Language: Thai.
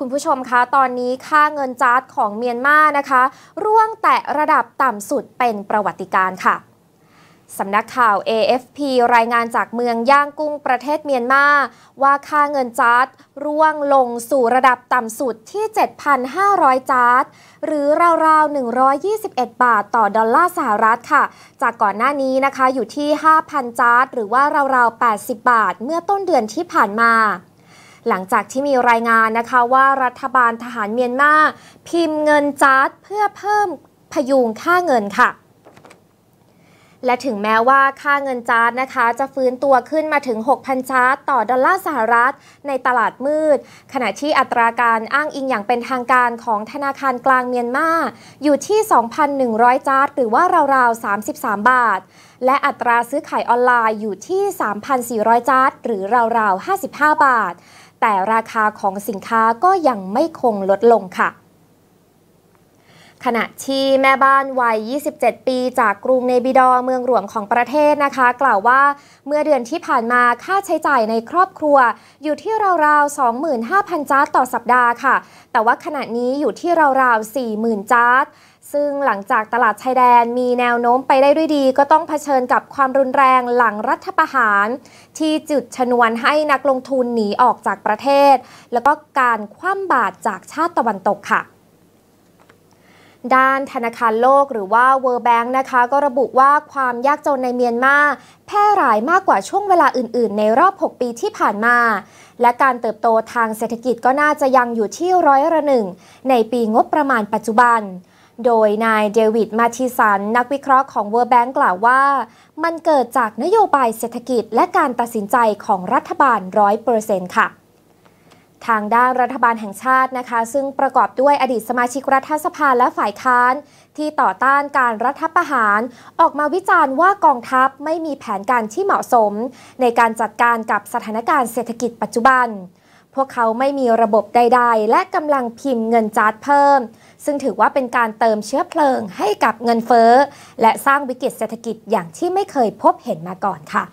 คุณผู้ชมคะ ตอนนี้ค่าเงินจาร์ดของเมียนมานะคะ ร่วงแตะระดับต่ำสุดเป็นประวัติการค่ะสำนักข่าว AFP รายงานจากเมืองย่างกุ้งประเทศเมียนมา ว่าค่าเงินจาร์ดร่วงลงสู่ระดับต่ำสุดที่ 7,500จาร์ดหรือราวๆ121บาท ต่อดอลลาร์สหรัฐค่ะ จากก่อนหน้านี้นะคะอยู่ที่ 5,000จาร์ดหรือว่าราวๆ80 บาท เมื่อต้นเดือนที่ผ่านมาหลังจากที่มีรายงานนะคะว่ารัฐบาลทหารเมียนมาพิมพ์เงินจัดเพื่อเพิ่มพยุงค่าเงินค่ะและถึงแม้ว่าค่าเงินจาร์ดนะคะ จะฟื้นตัวขึ้นมาถึง 6,000 จาร์ดต่อดอลลาร์สหรัฐ ในตลาดมืด ขณะที่อัตราการอ้างอิงอย่างเป็นทางการของธนาคารกลางเมียนมาอยู่ที่ 2,100 จาร์ดหรือว่าราวๆ 33 บาท และอัตราซื้อขายออนไลน์อยู่ที่ 3,400 จาร์ดหรือราวๆ 55 บาท แต่ราคาของสินค้าก็ยังไม่คงลดลงค่ะขณะที่แม่บ้านวัย 27 ปีจากกรุงเนบิดอเมืองหลวงของประเทศนะคะ กล่าวว่าเมื่อเดือนที่ผ่านมาค่าใช้จ่ายในครอบครัว อยู่ที่ราวๆ 25,000จาร์ต่อสัปดาห์ค่ะ แต่ว่าขณะนี้อยู่ที่ราวๆ 40,000จาร์ซึ่งหลังจากตลาดชายแดนมีแนวโน้มไปได้ด้วยดี ก็ต้องเผชิญกับความรุนแรงหลังรัฐประหาร ที่จุดชนวนให้นักลงทุนหนีออกจากประเทศ แล้วก็การคว่ำบาตรจากชาติตะวันตกค่ะด้านธนาคารโลกหรือว่า World Bank นะคะ ก็ระบุว่าความยากจนในเมียนมาแพร่หลายมากกว่าช่วงเวลาอื่นๆ ในรอบ 6 ปีที่ผ่านมา และการเติบโตทางเศรษฐกิจก็น่าจะยังอยู่ที่ร้อยละหนึ่ง ในปีงบประมาณปัจจุบัน โดยนายเดวิด มาทิสัน นักวิเคราะห์ของ World Bank กล่าวว่ามันเกิดจากนโยบายเศรษฐกิจและการตัดสินใจของรัฐบาลร้1 0์ค่ะทางด้านรัฐบาลแห่งชาตินะคะ ซึ่งประกอบด้วยอดีตสมาชิกรัฐสภาและฝ่ายค้าน ที่ต่อต้านการรัฐประหาร ออกมาวิจารณ์ว่ากองทัพไม่มีแผนการที่เหมาะสม ในการจัดการกับสถานการณ์เศรษฐกิจปัจจุบัน พวกเขาไม่มีระบบใดๆ และกำลังพิมพ์เงินจาดเพิ่ม ซึ่งถือว่าเป็นการเติมเชื้อเพลิงให้กับเงินเฟ้อและสร้างวิกฤตเศรษฐกิจอย่างที่ไม่เคยพบเห็นมาก่อนค่ะ